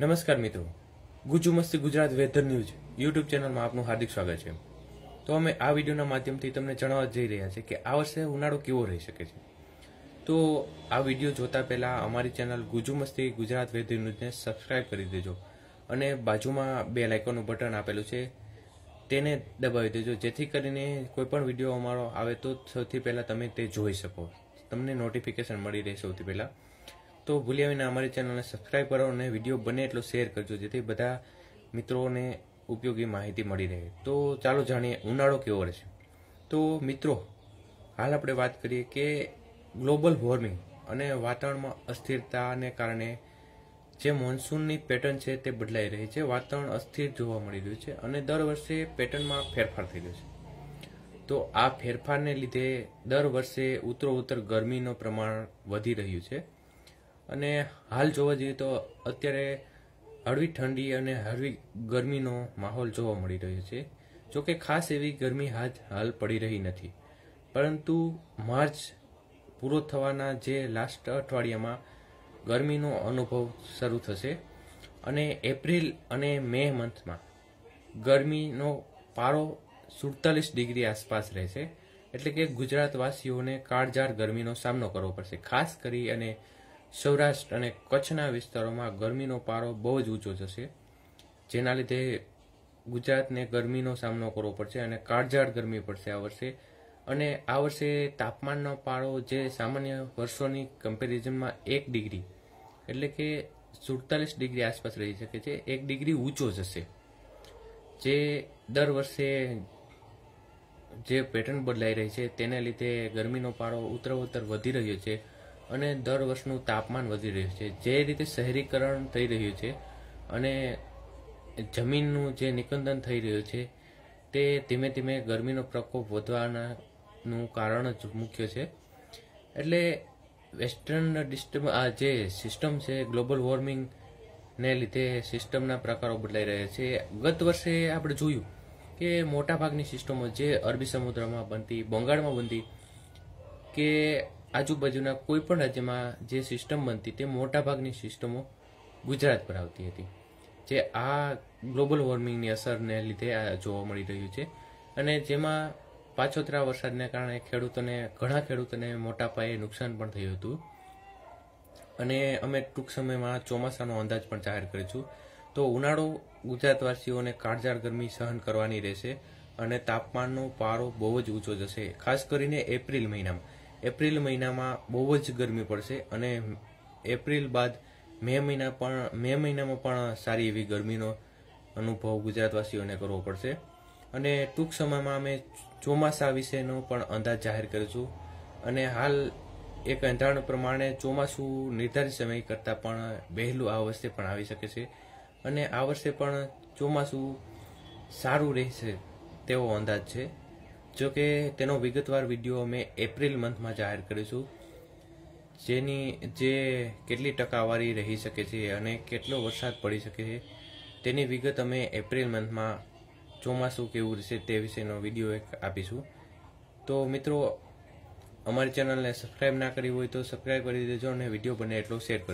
નમસ્કાર મિત્રો ગુજુ મસ્તી ગુજરાત વેધર ન્યૂઝ યુટ્યુબ ચેનલમાં આપનું હાર્દિક સ્વાગત છે તો અમે આ વિડીયોના માધ્યમથી તમને જણાવવા જઈ રહ્યા છે કે આ વર્ષે ઉનાળો કેવો રહી શકે છે તો આ વિડીયો જોતા પહેલાં અમારી ચેનલ ગુજુ મસ્તી ગુજરાત વેધર ન્યૂઝને સબસ્ક્રાઇબ કરી દેજો અને બાજુમાં બે લાઇકોનું બટન આપેલું છે તેને દબાવી દેજો જેથી કરીને કોઈપણ વિડીયો અમારો આવે તો સૌથી પહેલાં તમે તે જોઈ શકો તમને નોટિફિકેશન મળી રહે સૌથી પહેલાં તો ભૂલ્યા વિના અમારી ચેનલને સબસ્ક્રાઈબ કરો અને વિડીયો બને એટલો શેર કરજો જેથી બધા મિત્રોને ઉપયોગી માહિતી મળી રહે તો ચાલો જાણીએ ઉનાળો કેવો રહેશે તો મિત્રો હાલ આપણે વાત કરીએ કે ગ્લોબલ વોર્મિંગ અને વાતાવરણમાં અસ્થિરતાને કારણે જે મોન્સૂનની પેટર્ન છે તે બદલાઈ રહી છે વાતાવરણ અસ્થિર જોવા મળી રહ્યું છે અને દર વર્ષે પેટર્નમાં ફેરફાર થઈ રહ્યો છે તો આ ફેરફારને લીધે દર વર્ષે ઉત્તરોત્તર ગરમીનું પ્રમાણ વધી રહ્યું છે અને હાલ જોવા જઈએ તો અત્યારે હળવી ઠંડી અને હળવી ગરમીનો માહોલ જોવા મળી રહ્યો છે જોકે ખાસ એવી ગરમી હાજ હાલ પડી રહી નથી પરંતુ માર્ચ પૂરો થવાના જે લાસ્ટ અઠવાડિયામાં ગરમીનો અનુભવ શરૂ થશે અને એપ્રિલ અને મે મંથમાં ગરમીનો પારો સુડતાલીસ ડિગ્રી આસપાસ રહેશે એટલે કે ગુજરાતવાસીઓને કાળજાળ ગરમીનો સામનો કરવો પડશે ખાસ કરી અને સૌરાષ્ટ્ર અને કચ્છના વિસ્તારોમાં ગરમીનો પારો બહુ જ ઊંચો જશે જેના લીધે ગુજરાતને ગરમીનો સામનો કરવો પડશે અને કાળઝાળ ગરમી પડશે આ વર્ષે અને આ વર્ષે તાપમાનનો પારો જે સામાન્ય વર્ષોની કમ્પેરિઝનમાં એક ડિગ્રી એટલે કે સુડતાલીસ ડિગ્રી આસપાસ રહી શકે છે એક ડિગ્રી ઊંચો જશે જે દર વર્ષે જે પેટર્ન બદલાઈ રહી છે તેને લીધે ગરમીનો પારો ઉત્તરોત્તર વધી રહ્યો છે અને દર વર્ષનું તાપમાન વધી રહ્યું છે જે રીતે શહેરીકરણ થઈ રહ્યું છે અને જમીનનું જે નિકંદન થઈ રહ્યું છે તે ધીમે ધીમે ગરમીનો પ્રકોપ વધવાનાનું કારણ જ મુખ્ય છે એટલે વેસ્ટર્ન ડિસ્ટર્બ આ જે સિસ્ટમ છે ગ્લોબલ વોર્મિંગને લીધે સિસ્ટમના પ્રકારો બદલાઈ રહ્યા છે ગત વર્ષે આપણે જોયું કે મોટાભાગની સિસ્ટમો જે અરબી સમુદ્રમાં બનતી બંગાળમાં બનતી કે આજુબાજુના કોઈ પણ રાજ્યમાં જે સિસ્ટમ બનતી તે મોટાભાગની સિસ્ટમો ગુજરાત પર આવતી હતી જે આ ગ્લોબલ વોર્મિંગની અસરને લીધે આ જોવા મળી રહ્યું છે અને જેમાં પાછોતરા વરસાદને કારણે ખેડૂતોને ઘણા ખેડૂતોને મોટા પાયે નુકસાન પણ થયું હતું અને અમે ટૂંક સમયમાં ચોમાસાનો અંદાજ પણ જાહેર કરીશું તો ઉનાળો ગુજરાતવાસીઓને કાળઝાળ ગરમી સહન કરવાની રહેશે અને તાપમાનનો પારો બહુ જ ઊંચો જશે ખાસ કરીને એપ્રિલ મહિનામાં એપ્રિલ મહિનામાં બહુ જ ગરમી પડશે અને એપ્રિલ બાદ મે મહિના પણ મે મહિનામાં પણ સારી એવી ગરમીનો અનુભવ ગુજરાતવાસીઓને કરવો પડશે અને ટૂંક સમયમાં અમે ચોમાસા વિશેનો પણ અંદાજ જાહેર કરીશું અને હાલ એક અંધારણ પ્રમાણે ચોમાસું નિર્ધારિત સમય કરતાં પણ વહેલું આ વર્ષે પણ આવી શકે છે અને આ વર્ષે પણ ચોમાસું સારું રહેશે તેવો અંદાજ છે જોકે તેનો વિગતવાર વિડીયો અમે એપ્રિલ મંથમાં જાહેર કરીશું જેની જે કેટલી ટકાવારી રહી શકે છે અને કેટલો વરસાદ પડી શકે છે તેની વિગત અમે એપ્રિલ મંથમાં ચોમાસું કેવું રહેશે તે વિશેનો વિડીયો એક આપીશું તો મિત્રો અમારી ચેનલને સબસ્ક્રાઈબ ના કરી હોય તો સબસ્ક્રાઈબ કરી દેજો અને વિડીયો બને એટલો શેર કરો